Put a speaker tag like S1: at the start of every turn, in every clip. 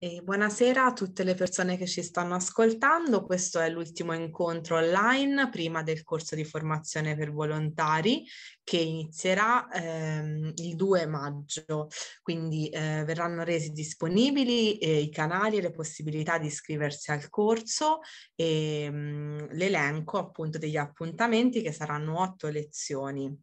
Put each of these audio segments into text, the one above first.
S1: E buonasera a tutte le persone che ci stanno ascoltando, questo è l'ultimo incontro online prima del corso di formazione per volontari che inizierà ehm, il 2 maggio, quindi eh, verranno resi disponibili eh, i canali e le possibilità di iscriversi al corso e ehm, mh, l'elenco appunto degli appuntamenti che saranno otto lezioni.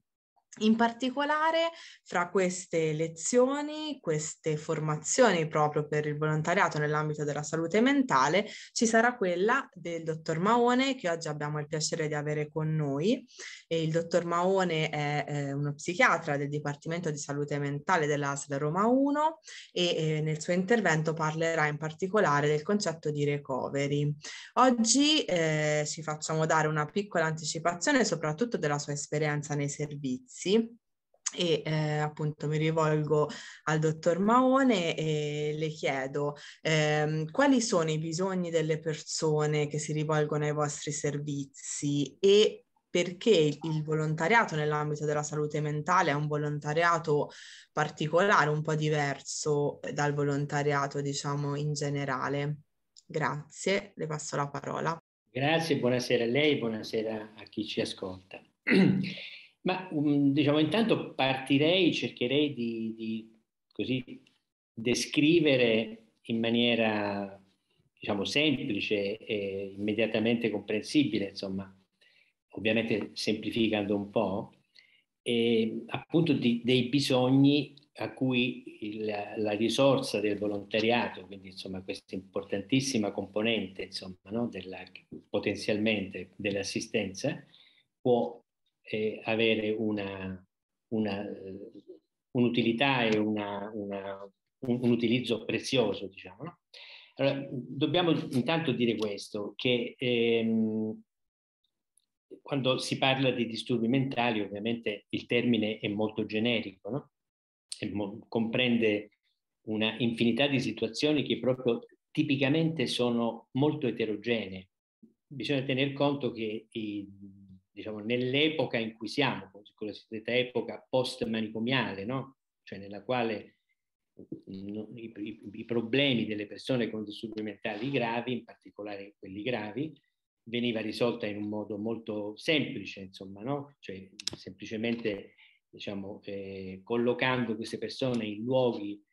S1: In particolare, fra queste lezioni, queste formazioni proprio per il volontariato nell'ambito della salute mentale, ci sarà quella del dottor Maone che oggi abbiamo il piacere di avere con noi. E il dottor Maone è eh, uno psichiatra del Dipartimento di Salute Mentale dell'ASL Roma 1 e eh, nel suo intervento parlerà in particolare del concetto di recovery. Oggi eh, ci facciamo dare una piccola anticipazione soprattutto della sua esperienza nei servizi stessi e eh, appunto mi rivolgo al dottor Maone e le chiedo ehm, quali sono i bisogni delle persone che si rivolgono ai vostri servizi e perché il volontariato nell'ambito della salute mentale è un volontariato particolare, un po' diverso dal volontariato, diciamo, in generale. Grazie, le passo la parola.
S2: Grazie, buonasera a lei, buonasera a chi ci ascolta. Ma um, diciamo intanto partirei, cercherei di, di così descrivere in maniera diciamo semplice e immediatamente comprensibile, insomma, ovviamente semplificando un po', e appunto di, dei bisogni a cui il, la, risorsa del volontariato, quindi insomma questa importantissima componente insomma, no, della, potenzialmente dell'assistenza, può eh, avere una, una, un'utilità e una, un, un, utilizzo prezioso, diciamo. No? Allora, dobbiamo intanto dire questo, che ehm, quando si parla di disturbi mentali, ovviamente il termine è molto generico, no? mo- comprende una infinità di situazioni che proprio tipicamente sono molto eterogenee. Bisogna tener conto che i diciamo, nell'epoca in cui siamo, con la cosiddetta epoca post-manicomiale, no? cioè nella quale i, i, i, problemi delle persone con disturbi mentali gravi, in particolare quelli gravi, veniva risolta in un modo molto semplice, insomma, no? cioè, semplicemente diciamo, eh, collocando queste persone in luoghi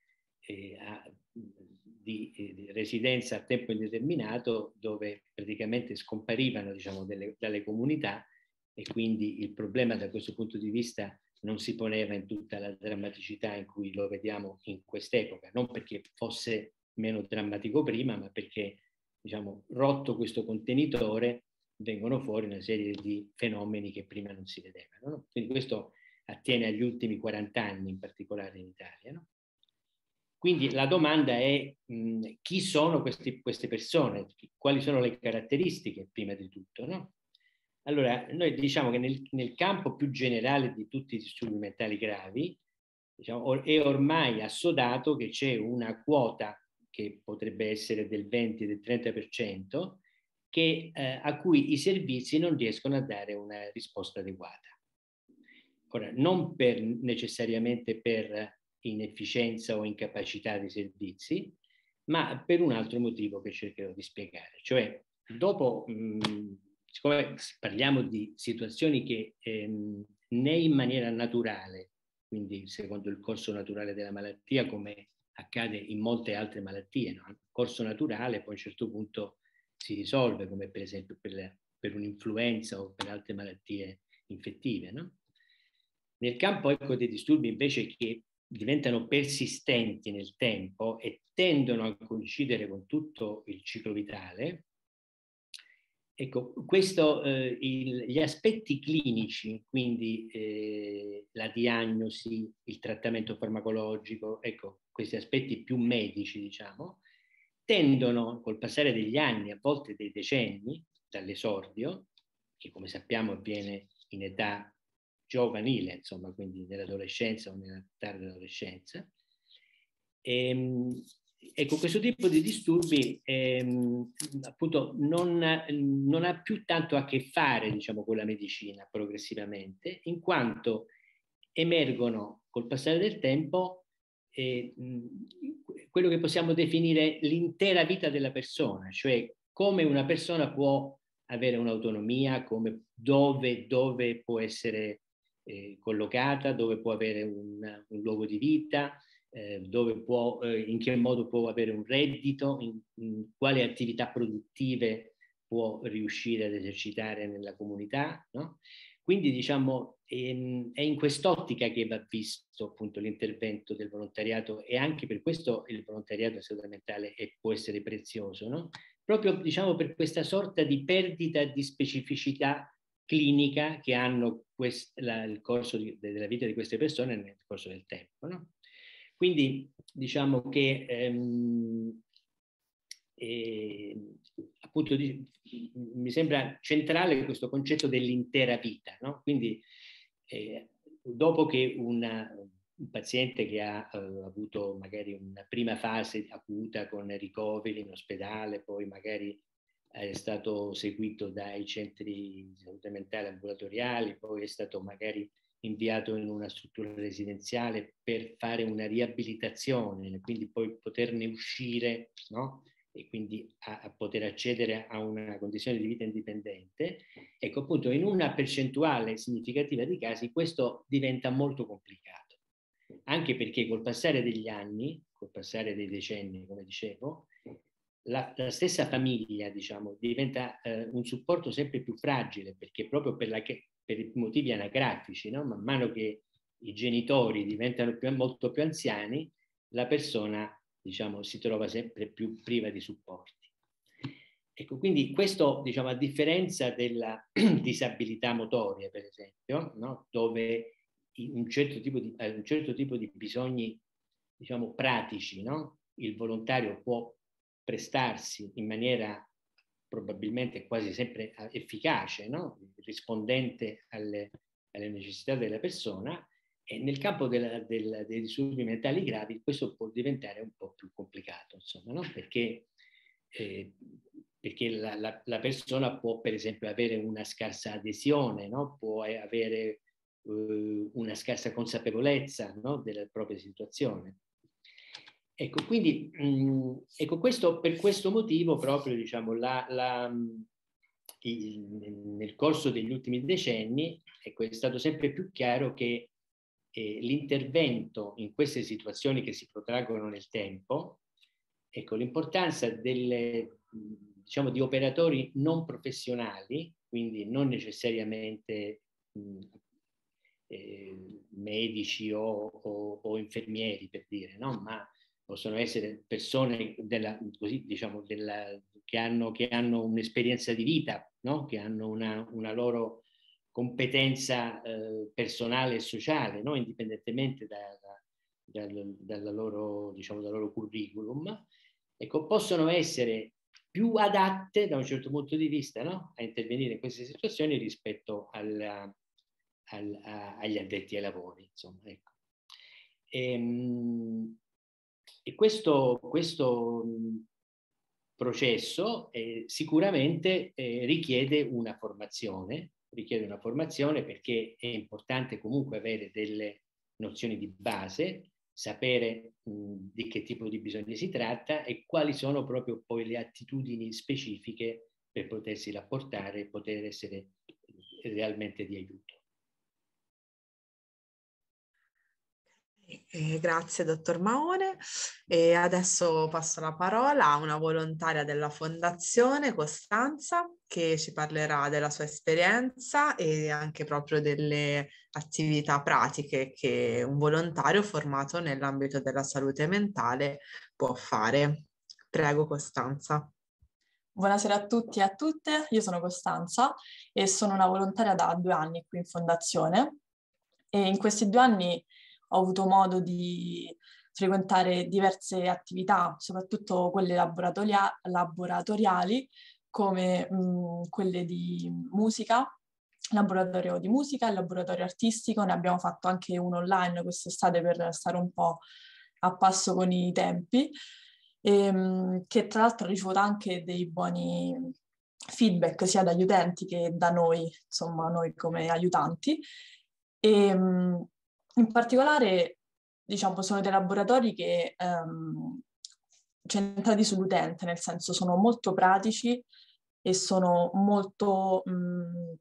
S2: eh, a, di, eh, di, residenza a tempo indeterminato dove praticamente scomparivano diciamo, delle, dalle comunità e quindi il problema da questo punto di vista non si poneva in tutta la drammaticità in cui lo vediamo in quest'epoca, non perché fosse meno drammatico prima, ma perché, diciamo, rotto questo contenitore vengono fuori una serie di fenomeni che prima non si vedevano. No? Quindi questo attiene agli ultimi 40 anni, in particolare in Italia. No? Quindi la domanda è mh, chi sono questi, queste persone, quali sono le caratteristiche prima di tutto, no? Allora, noi diciamo che nel, nel campo più generale di tutti i disturbi mentali gravi diciamo, or, è ormai assodato che c'è una quota che potrebbe essere del 20 30% che, eh, a cui i servizi non riescono a dare una risposta adeguata. Ora, non per, necessariamente per inefficienza o incapacità dei servizi, ma per un altro motivo che cercherò di spiegare. Cioè, dopo mh, mm, siccome parliamo di situazioni che ehm, né in maniera naturale, quindi secondo il corso naturale della malattia, come accade in molte altre malattie, no? il corso naturale poi a un certo punto si risolve, come per esempio per, per un'influenza o per altre malattie infettive. No? Nel campo ecco, dei disturbi invece che diventano persistenti nel tempo e tendono a coincidere con tutto il ciclo vitale, Ecco, questo, eh, il, gli aspetti clinici, quindi eh, la diagnosi, il trattamento farmacologico, ecco, questi aspetti più medici, diciamo, tendono col passare degli anni, a volte dei decenni, dall'esordio, che come sappiamo avviene in età giovanile, insomma, quindi nell'adolescenza o nella tarda adolescenza, ehm, Ecco, questo tipo di disturbi ehm, appunto non, non, ha più tanto a che fare diciamo, con la medicina progressivamente, in quanto emergono col passare del tempo eh, quello che possiamo definire l'intera vita della persona, cioè come una persona può avere un'autonomia, come, dove, dove può essere eh, collocata, dove può avere un, un luogo di vita, eh, dove può, eh, in che modo può avere un reddito, in, in quali attività produttive può riuscire ad esercitare nella comunità. No? Quindi diciamo ehm, è in quest'ottica che va visto appunto l'intervento del volontariato e anche per questo il volontariato è fondamentale e può essere prezioso, no? proprio diciamo per questa sorta di perdita di specificità clinica che hanno quest, la, il corso di, della vita di queste persone nel corso del tempo. No? Quindi diciamo che ehm, eh, appunto di, mi sembra centrale questo concetto dell'intera vita, no? Quindi eh, dopo che una, un paziente che ha eh, avuto magari una prima fase acuta con ricoveri in ospedale, poi magari è stato seguito dai centri di salute mentale ambulatoriali, poi è stato magari inviato in una struttura residenziale per fare una riabilitazione, quindi poi poterne uscire no? e quindi a, a, poter accedere a una condizione di vita indipendente, ecco appunto in una percentuale significativa di casi questo diventa molto complicato, anche perché col passare degli anni, col passare dei decenni, come dicevo, la, la stessa famiglia, diciamo, diventa eh, un supporto sempre più fragile, perché proprio per la che, per motivi anagrafici, no? man mano che i genitori diventano più, molto più anziani, la persona diciamo, si trova sempre più priva di supporti. Ecco, quindi questo, diciamo, a differenza della disabilità motoria, per esempio, no? dove un certo tipo di, eh, un certo tipo di bisogni diciamo, pratici no? il volontario può prestarsi in maniera probabilmente quasi sempre ah, efficace, no? rispondente alle, alle, necessità della persona, e nel campo della, della, dei disturbi mentali gravi questo può diventare un po' più complicato, insomma, no? perché, eh, perché la, la, la, persona può per esempio avere una scarsa adesione, no? può eh, avere eh, una scarsa consapevolezza della propria situazione. Ecco, quindi mhmm, ecco questo, per questo motivo proprio diciamo, la, la, mhmm, il, mhmm, nel corso degli ultimi decenni ecco, è stato sempre più chiaro che eh, l'intervento in queste situazioni che si protraggono nel tempo, ecco, l'importanza delle, diciamo, di operatori non professionali, quindi non necessariamente mh, eh, medici o, o, o, infermieri per dire, no? ma possono essere persone della, così, diciamo, della, che, hanno, che, hanno, un'esperienza di vita, no? che hanno una, una loro competenza eh, personale e sociale, no? indipendentemente da, da, dalla loro, diciamo, dal loro curriculum, ecco, possono essere più adatte da un certo punto di vista no? a intervenire in queste situazioni rispetto alla, al, a, agli addetti ai lavori. Insomma, ecco. e, ehm, e questo, questo processo eh, sicuramente eh, richiede una formazione, richiede una formazione perché è importante comunque avere delle nozioni di base, sapere mh, di che tipo di bisogni si tratta e quali sono proprio poi le attitudini specifiche per potersi rapportare e poter essere eh, realmente di aiuto.
S1: Eh, grazie dottor Maone e adesso passo la parola a una volontaria della Fondazione Costanza che ci parlerà della sua esperienza e anche proprio delle attività pratiche che un volontario formato nell'ambito della salute mentale può fare. Prego Costanza.
S3: Buonasera a tutti e a tutte, io sono Costanza e sono una volontaria da due anni qui in Fondazione e in questi due anni ho avuto modo di frequentare diverse attività, soprattutto quelle laboratoria- laboratoriali, come mh, mm, quelle di musica, laboratorio di musica e laboratorio artistico, ne abbiamo fatto anche uno online quest'estate per stare un po' a passo con i tempi, e, ehm, che tra l'altro ha ricevuto anche dei buoni feedback sia dagli utenti che da noi, insomma noi come aiutanti. E, ehm, in particolare, diciamo, sono dei laboratori che ehm, centrati sull'utente, nel senso sono molto pratici e sono molto, mh, mhmm,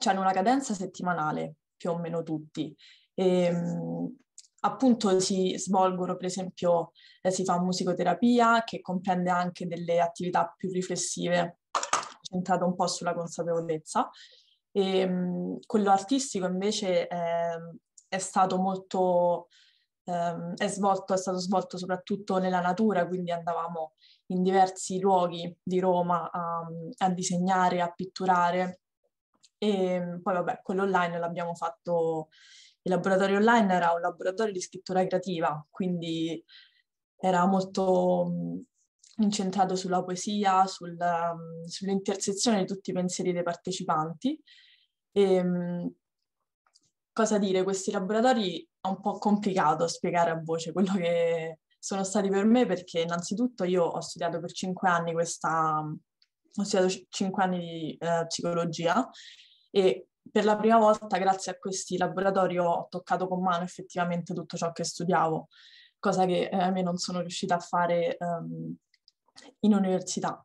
S3: cioè hanno una cadenza settimanale, più o meno tutti. E, ehm, mh, appunto si svolgono, per esempio, eh, si fa musicoterapia che comprende anche delle attività più riflessive, centrate un po' sulla consapevolezza. E, ehm, mh, quello artistico invece eh, è stato molto, ehm, è, svolto, è stato svolto soprattutto nella natura, quindi andavamo in diversi luoghi di Roma a, a disegnare, a pitturare e poi vabbè, quello online l'abbiamo fatto, il laboratorio online era un laboratorio di scrittura creativa, quindi era molto incentrato sulla poesia, sul, ehm, sull'intersezione di tutti i pensieri dei partecipanti. E, cosa dire, questi laboratori è un po' complicato spiegare a voce quello che sono stati per me perché innanzitutto io ho studiato per cinque anni questa, ho studiato cinque anni di eh, psicologia e per la prima volta grazie a questi laboratori ho toccato con mano effettivamente tutto ciò che studiavo, cosa che eh, a me non sono riuscita a fare um, in università.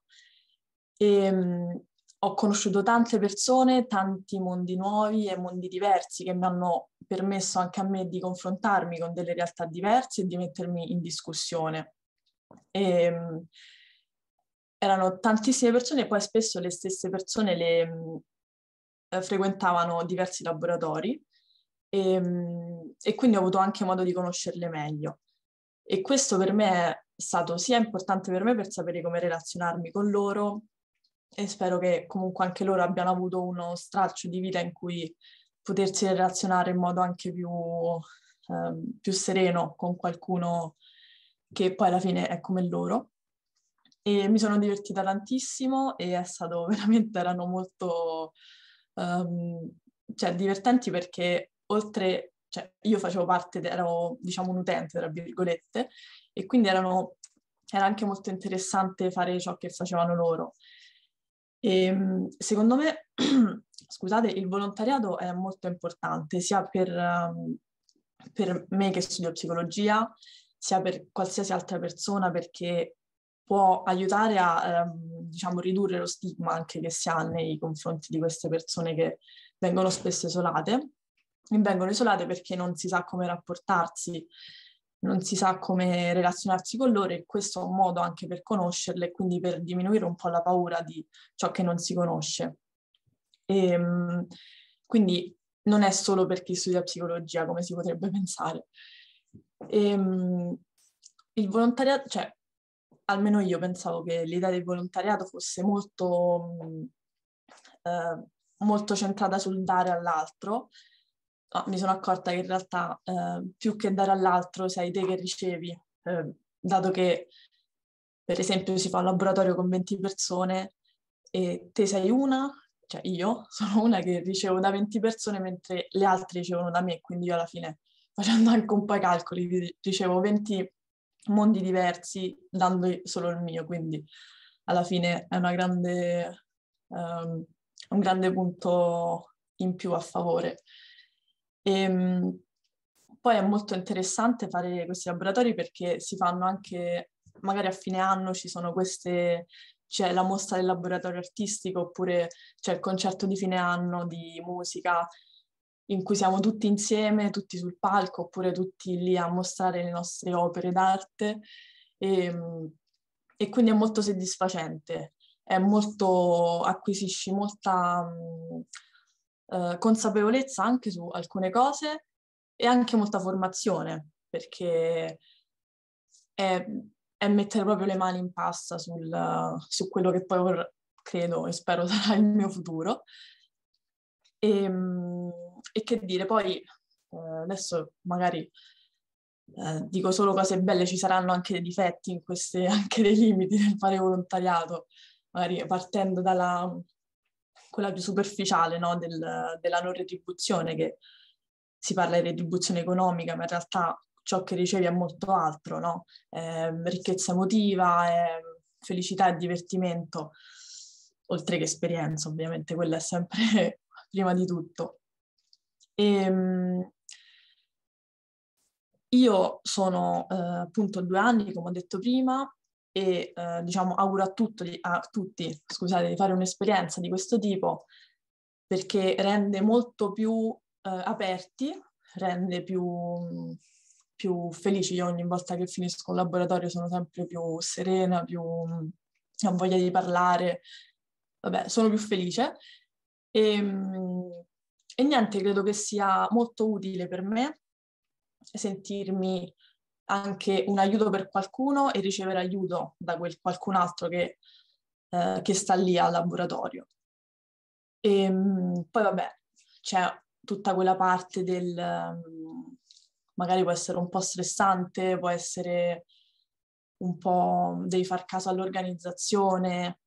S3: E, ehm, ho conosciuto tante persone, tanti mondi nuovi e mondi diversi che mi hanno permesso anche a me di confrontarmi con delle realtà diverse e di mettermi in discussione. E, ehm, erano tantissime persone e poi spesso le stesse persone le, eh, frequentavano diversi laboratori e, ehm, e quindi ho avuto anche modo di conoscerle meglio. E questo per me è stato sia importante per me per sapere come relazionarmi con loro, e spero che comunque anche loro abbiano avuto uno straccio di vita in cui potersi relazionare in modo anche più, ehm, più sereno con qualcuno che poi alla fine è come loro. E mi sono divertita tantissimo e è stato veramente, erano molto um, cioè, divertenti perché oltre, cioè, io facevo parte, ero diciamo un utente tra virgolette e quindi erano, era anche molto interessante fare ciò che facevano loro e, ehm, secondo me, scusate, il volontariato è molto importante sia per, ehm, per me che studio psicologia, sia per qualsiasi altra persona perché può aiutare a ehm, diciamo, ridurre lo stigma anche che si ha nei confronti di queste persone che vengono spesso isolate. E vengono isolate perché non si sa come rapportarsi, non si sa come relazionarsi con loro e questo è un modo anche per conoscerle e quindi per diminuire un po' la paura di ciò che non si conosce. E, ehm, quindi non è solo per chi studia psicologia, come si potrebbe pensare. E, ehm, il volontariato, cioè, almeno io pensavo che l'idea del volontariato fosse molto, mm, eh, molto centrata sul dare all'altro oh, mi sono accorta che in realtà eh, più che dare all'altro sei te che ricevi, eh, dato che per esempio si fa un laboratorio con 20 persone e te sei una, cioè io sono una che ricevo da 20 persone mentre le altre ricevono da me, quindi io alla fine facendo anche un po' i calcoli ricevo 20 mondi diversi dando solo il mio, quindi alla fine è grande, um, un grande punto in più a favore. E, ehm, poi è molto interessante fare questi laboratori perché si fanno anche, magari a fine anno ci sono queste, c'è la mostra del laboratorio artistico oppure c'è il concerto di fine anno di musica in cui siamo tutti insieme, tutti sul palco oppure tutti lì a mostrare le nostre opere d'arte e, ehm, e quindi è molto soddisfacente, è molto, acquisisci molta... Mh, eh, consapevolezza anche su alcune cose e anche molta formazione, perché è, è mettere proprio le mani in pasta sul, su quello che poi vor- credo e spero sarà il mio futuro. E, ehm, e che dire, poi eh, adesso magari eh, dico solo cose belle, ci saranno anche dei difetti in queste, anche dei limiti nel fare volontariato, magari partendo dalla, quella più superficiale no, del, della non retribuzione, che si parla di retribuzione economica, ma in realtà ciò che ricevi è molto altro, no? eh, ricchezza emotiva, eh, felicità e divertimento, oltre che esperienza, ovviamente, quella è sempre prima di tutto. E, ehm, io sono eh, appunto due anni, come ho detto prima, e eh, diciamo auguro a, tutto, a tutti scusate, di fare un'esperienza di questo tipo perché rende molto più eh, aperti, rende più, più, felici. Io ogni volta che finisco un laboratorio sono sempre più serena, più ho voglia di parlare, vabbè, sono più felice. E, ehm, e niente, credo che sia molto utile per me sentirmi anche un aiuto per qualcuno e ricevere aiuto da quel qualcun altro che, eh, che sta lì al laboratorio. E, ehm, poi vabbè, c'è tutta quella parte del... Ehm, magari può essere un po' stressante, può essere un po'... devi far caso all'organizzazione,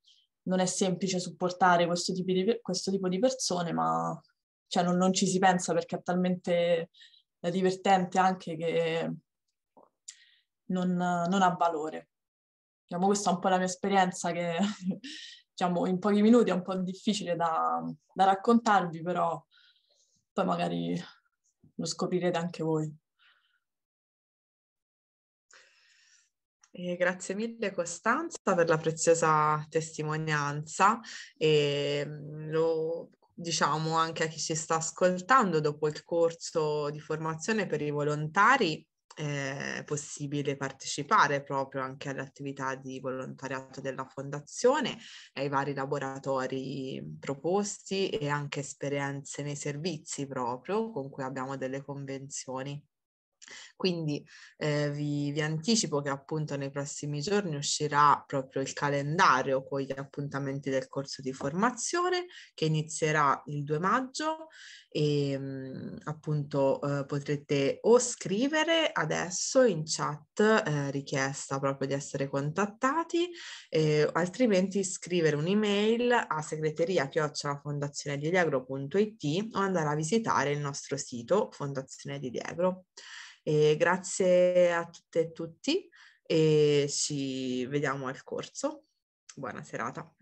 S3: non è semplice supportare questo tipo di, questo tipo di persone, ma cioè, non, non, ci si pensa perché è talmente eh, divertente anche che non, non ha valore. Diciamo, questa è un po' la mia esperienza che diciamo, in pochi minuti è un po' difficile da, da raccontarvi, però poi magari lo scoprirete anche voi. Eh, grazie mille Costanza
S1: per la preziosa testimonianza e mm, lo diciamo anche a chi ci sta ascoltando dopo il corso di formazione per i volontari è possibile partecipare proprio anche alle attività di volontariato della fondazione, ai vari laboratori proposti e anche esperienze nei servizi proprio con cui abbiamo delle convenzioni. Quindi eh, vi, vi, anticipo che appunto nei prossimi giorni uscirà proprio il calendario con gli appuntamenti del corso di formazione che inizierà il 2 maggio e ehm, mh, appunto eh, potrete o scrivere adesso in chat eh, richiesta proprio di essere contattati, altrimenti scrivere un'email a segreteria o andare a visitare il nostro sito Fondazione di Diegro. E grazie a tutte e tutti e ci vediamo al corso. Buona serata.